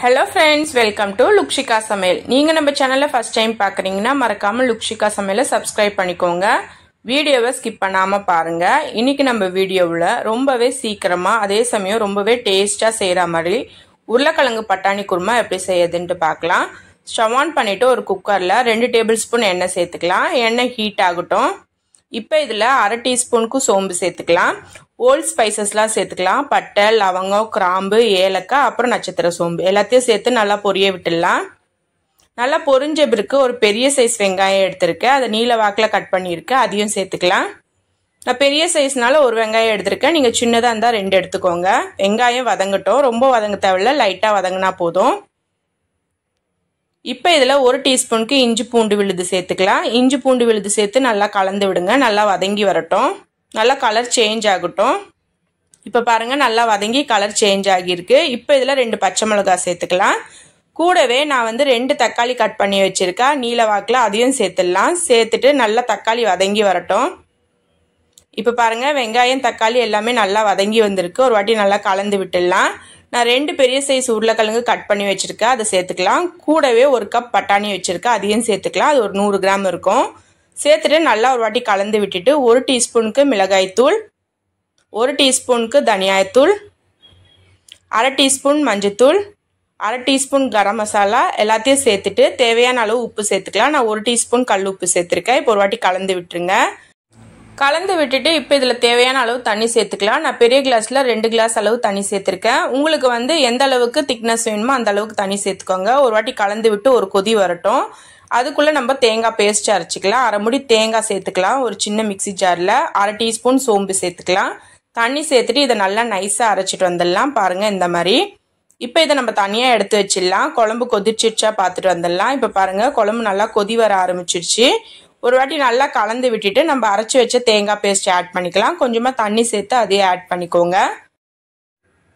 hello friends welcome to Lukshika சமையல் நீங்கள் நம்ம சேனலில் ஃபஸ்ட் டைம் பார்க்குறீங்கன்னா மறக்காமல் லுக்ஷிகா சமையலை சப்ஸ்கிரைப் பண்ணிக்கோங்க வீடியோவை ஸ்கிப் பண்ணாமல் பாருங்கள் இன்றைக்கி நம்ம வீடியோவில் ரொம்பவே சீக்கிரமாக அதே சமயம் ரொம்பவே டேஸ்ட்டாக செய்கிற மாதிரி உருளைக்கிழங்கு பட்டாணி குருமா எப்படி செய்யுதுன்ட்டு பார்க்கலாம் ஸ்டவ் ஆன் பண்ணிவிட்டு ஒரு குக்கரில் ரெண்டு டேபிள் ஸ்பூன் எண்ணெய் சேர்த்துக்கலாம் எண்ணெய் ஹீட் ஆகட்டும் இப்போ இதில் அரை டீஸ்பூனுக்கு சோம்பு சேர்த்துக்கலாம் ஓல்ட் ஸ்பைசஸ்லாம் சேர்த்துக்கலாம் பட்டை லவங்கம் கிராம்பு ஏலக்காய் அப்புறம் நட்சத்திர சோம்பு எல்லாத்தையும் சேர்த்து நல்லா பொரிய விட்டுடலாம் நல்லா பொறிஞ்ச பிறகு ஒரு பெரிய சைஸ் வெங்காயம் எடுத்திருக்கேன் அதை நீல வாக்கில் கட் பண்ணியிருக்கேன் அதையும் சேர்த்துக்கலாம் நான் பெரிய சைஸ்னால ஒரு வெங்காயம் எடுத்திருக்கேன் நீங்கள் சின்னதாக இருந்தால் ரெண்டு எடுத்துக்கோங்க வெங்காயம் வதங்கட்டும் ரொம்ப வதங்க தேவையில்ல லைட்டாக வதங்கினா போதும் இப்போ இதில் ஒரு டீஸ்பூனுக்கு இஞ்சி பூண்டு விழுது சேர்த்துக்கலாம் இஞ்சி பூண்டு விழுது சேர்த்து நல்லா கலந்து விடுங்க நல்லா வதங்கி வரட்டும் நல்லா கலர் சேஞ்ச் ஆகட்டும் இப்போ பாருங்கள் நல்லா வதங்கி கலர் சேஞ்ச் ஆகியிருக்கு இப்போ இதில் ரெண்டு பச்சை மிளகா சேர்த்துக்கலாம் கூடவே நான் வந்து ரெண்டு தக்காளி கட் பண்ணி வச்சுருக்கேன் நீல வாக்கில் அதையும் சேர்த்துடலாம் சேர்த்துட்டு நல்லா தக்காளி வதங்கி வரட்டும் இப்போ பாருங்கள் வெங்காயம் தக்காளி எல்லாமே நல்லா வதங்கி வந்திருக்கு ஒரு வாட்டி நல்லா கலந்து விட்டுடலாம் நான் ரெண்டு பெரிய சைஸ் உருளைக்கிழங்கு கட் பண்ணி வச்சுருக்கேன் அதை சேர்த்துக்கலாம் கூடவே ஒரு கப் பட்டாணி வச்சுருக்கேன் அதையும் சேர்த்துக்கலாம் அது ஒரு நூறு கிராம் இருக்கும் சேர்த்துட்டு நல்லா ஒரு வாட்டி கலந்து விட்டுட்டு ஒரு டீஸ்பூனுக்கு மிளகாய்த்தூள் ஒரு டீஸ்பூனுக்கு தனியாய்த்தூள் அரை டீஸ்பூன் மஞ்சத்தூள் அரை டீஸ்பூன் கரம் மசாலா எல்லாத்தையும் சேர்த்துட்டு தேவையான அளவு உப்பு சேர்த்துக்கலாம் நான் ஒரு டீஸ்பூன் கல் உப்பு சேர்த்துருக்கேன் இப்போ ஒரு வாட்டி கலந்து விட்டுருங்க கலந்து விட்டுட்டு இப்போ இதில் தேவையான அளவு தண்ணி சேர்த்துக்கலாம் நான் பெரிய கிளாஸில் ரெண்டு கிளாஸ் அளவு தண்ணி சேர்த்துருக்கேன் உங்களுக்கு வந்து எந்த அளவுக்கு திக்னஸ் வேணுமோ அந்த அளவுக்கு தண்ணி சேர்த்துக்கோங்க ஒரு வாட்டி கலந்து விட்டு ஒரு கொதி வரட்டும் அதுக்குள்ளே நம்ம தேங்காய் பேஸ்ட் அரைச்சிக்கலாம் அரை முடி தேங்காய் சேர்த்துக்கலாம் ஒரு சின்ன மிக்சி ஜாரில் அரை டீஸ்பூன் சோம்பு சேர்த்துக்கலாம் தண்ணி சேர்த்துட்டு இதை நல்லா நைஸாக அரைச்சிட்டு வந்துடலாம் பாருங்கள் இந்த மாதிரி இப்போ இதை நம்ம தனியாக எடுத்து வச்சிடலாம் குழம்பு கொதிச்சிருச்சா பார்த்துட்டு வந்துடலாம் இப்போ பாருங்கள் குழம்பு நல்லா கொதி வர ஆரம்பிச்சிருச்சு ஒரு வாட்டி நல்லா கலந்து விட்டுட்டு நம்ம அரைச்சி வச்ச தேங்காய் பேஸ்ட் ஆட் பண்ணிக்கலாம் கொஞ்சமாக தண்ணி சேர்த்து அதையே ஆட் பண்ணிக்கோங்க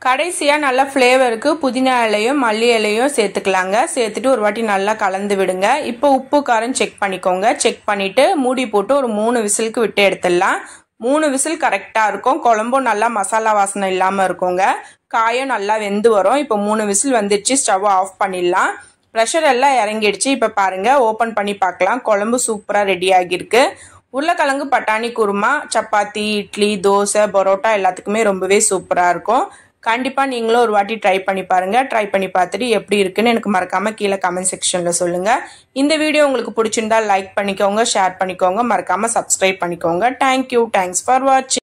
கடைசியாக நல்லா ஃப்ளேவருக்கு புதினா இலையும் மல்லி இலையும் சேர்த்துக்கலாங்க சேர்த்துட்டு ஒரு வாட்டி நல்லா கலந்து விடுங்க இப்போ உப்பு காரம் செக் பண்ணிக்கோங்க செக் பண்ணிவிட்டு மூடி போட்டு ஒரு மூணு விசிலுக்கு விட்டு எடுத்துடலாம் மூணு விசில் கரெக்டாக இருக்கும் குழம்பும் நல்லா மசாலா வாசனை இல்லாமல் இருக்குங்க காயும் நல்லா வெந்து வரும் இப்போ மூணு விசில் வந்துடுச்சு ஸ்டவ் ஆஃப் பண்ணிடலாம் ப்ரெஷர் எல்லாம் இறங்கிடுச்சு இப்போ பாருங்கள் ஓப்பன் பண்ணி பார்க்கலாம் குழம்பு சூப்பராக ரெடி ஆகியிருக்கு உருளைக்கிழங்கு பட்டாணி குருமா சப்பாத்தி இட்லி தோசை பரோட்டா எல்லாத்துக்குமே ரொம்பவே சூப்பராக இருக்கும் கண்டிப்பாக நீங்களும் ஒரு வாட்டி ட்ரை பண்ணி பாருங்கள் ட்ரை பண்ணி பார்த்துட்டு எப்படி இருக்குன்னு எனக்கு மறக்காமல் கீழே கமெண்ட் செக்ஷனில் சொல்லுங்கள் இந்த வீடியோ உங்களுக்கு பிடிச்சிருந்தா லைக் பண்ணிக்கோங்க ஷேர் பண்ணிக்கோங்க மறக்காமல் சப்ஸ்கிரைப் பண்ணிக்கோங்க தேங்க்யூ தேங்க்ஸ் ஃபார் வாட்சிங்